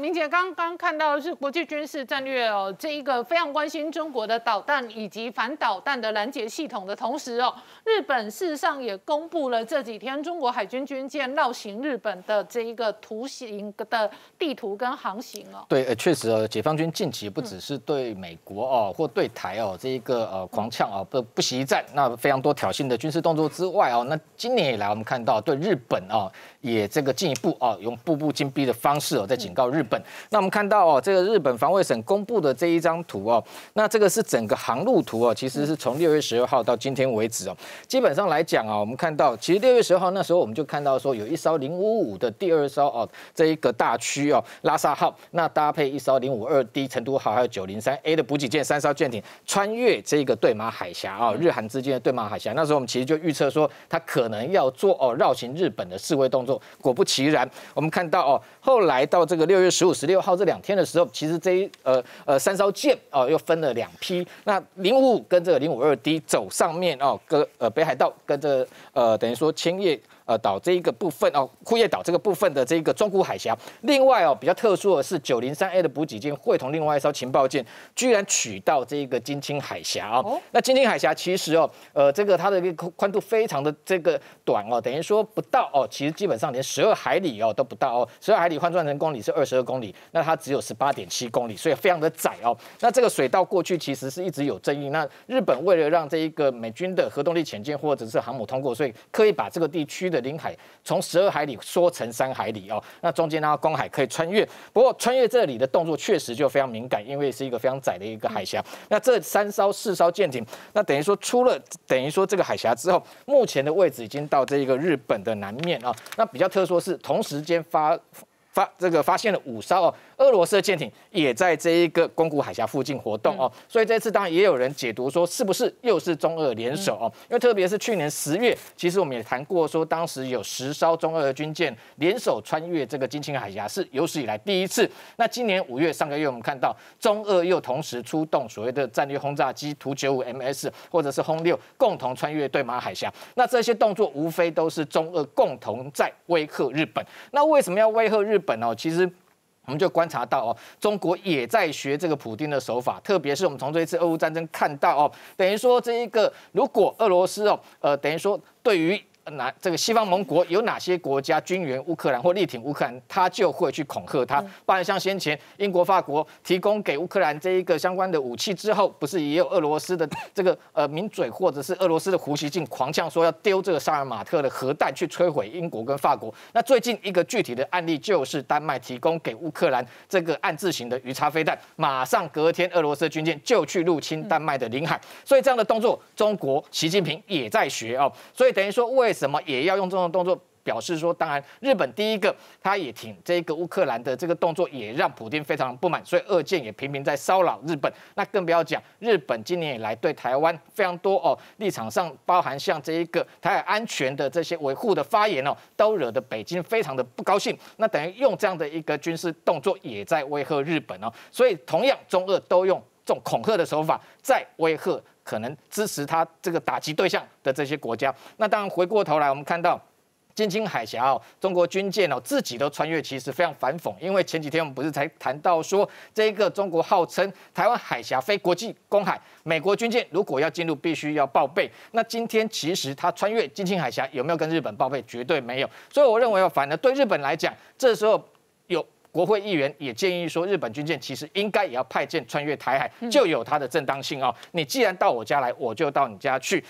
明姐刚刚看到是国际军事战略哦，这一个非常关心中国的导弹以及反导弹的拦截系统的同时哦，日本事实上也公布了这几天中国海军军舰绕行日本的这一个图形的地图跟航行哦。对，确实哦，解放军近期不只是对美国哦或对台哦这一个呃狂呛啊不不惜一战，那非常多挑衅的军事动作之外哦，那今年以来我们看到对日本啊也这个进一步啊用步步紧逼的方式哦在警告日。日本，那我们看到哦，这个日本防卫省公布的这一张图哦，那这个是整个航路图哦，其实是从六月十二号到今天为止哦，基本上来讲啊，我们看到其实六月十二号那时候我们就看到说有一艘零五五的第二艘哦，这一个大区哦，拉萨号，那搭配一艘零五二 D 成都号还有九零三 A 的补给舰三艘舰艇穿越这个对马海峡啊，日韩之间的对马海峡，那时候我们其实就预测说它可能要做哦绕行日本的示威动作，果不其然，我们看到哦，后来到这个六月。十五、十六号这两天的时候，其实这一呃呃三艘舰哦，又分了两批。那零五五跟这个零五二 D 走上面哦，跟呃北海道跟这呃等于说千叶呃岛这一个部分哦，库页岛这个部分的这个中谷海峡。另外哦，比较特殊的是九零三 A 的补给舰会同另外一艘情报舰，居然取到这一个金青海峡哦，那金青海峡其实哦呃这个它的一个宽度非常的这个短哦，等于说不到哦，其实基本上连十二海里哦都不到哦，十二海里换算成公里是二十。公里，那它只有十八点七公里，所以非常的窄哦。那这个水道过去其实是一直有争议。那日本为了让这一个美军的核动力潜舰或者是航母通过，所以刻意把这个地区的领海从十二海里缩成三海里哦。那中间呢，公海可以穿越。不过穿越这里的动作确实就非常敏感，因为是一个非常窄的一个海峡。那这三艘、四艘舰艇，那等于说出了，等于说这个海峡之后，目前的位置已经到这个日本的南面啊。那比较特殊是，同时间发。发这个发现了五艘哦，俄罗斯的舰艇也在这一个宫古海峡附近活动哦，所以这次当然也有人解读说，是不是又是中俄联手哦？因为特别是去年十月，其实我们也谈过说，当时有十艘中俄军舰联手穿越这个金青海峡是有史以来第一次。那今年五月上个月，我们看到中俄又同时出动所谓的战略轰炸机图九五 MS 或者是轰六共同穿越对马海峡，那这些动作无非都是中俄共同在威吓日本。那为什么要威吓日？本哦，其实我们就观察到哦，中国也在学这个普丁的手法，特别是我们从这一次俄乌战争看到哦，等于说这一个如果俄罗斯哦，呃，等于说对于。哪这个西方盟国有哪些国家军援乌克兰或力挺乌克兰，他就会去恐吓他。不然像先前英国、法国提供给乌克兰这一个相关的武器之后，不是也有俄罗斯的 这个呃名嘴或者是俄罗斯的胡锡进狂呛说要丢这个萨尔马特的核弹去摧毁英国跟法国？那最近一个具体的案例就是丹麦提供给乌克兰这个暗字型的鱼叉飞弹，马上隔天俄罗斯军舰就去入侵丹麦的领海。所以这样的动作，中国习近平也在学哦。所以等于说为什么也要用这种动作表示说，当然日本第一个他也挺这个乌克兰的这个动作，也让普京非常不满，所以二舰也频频在骚扰日本。那更不要讲日本今年以来对台湾非常多哦立场上，包含像这一个台海安全的这些维护的发言哦，都惹得北京非常的不高兴。那等于用这样的一个军事动作也在威吓日本哦。所以同样中俄都用这种恐吓的手法在威吓。可能支持他这个打击对象的这些国家，那当然回过头来我们看到，金青海峡哦，中国军舰哦自己都穿越，其实非常反讽，因为前几天我们不是才谈到说，这一个中国号称台湾海峡非国际公海，美国军舰如果要进入必须要报备，那今天其实他穿越金青海峡有没有跟日本报备，绝对没有，所以我认为哦，反而对日本来讲，这时候有。国会议员也建议说，日本军舰其实应该也要派舰穿越台海，就有它的正当性哦。你既然到我家来，我就到你家去。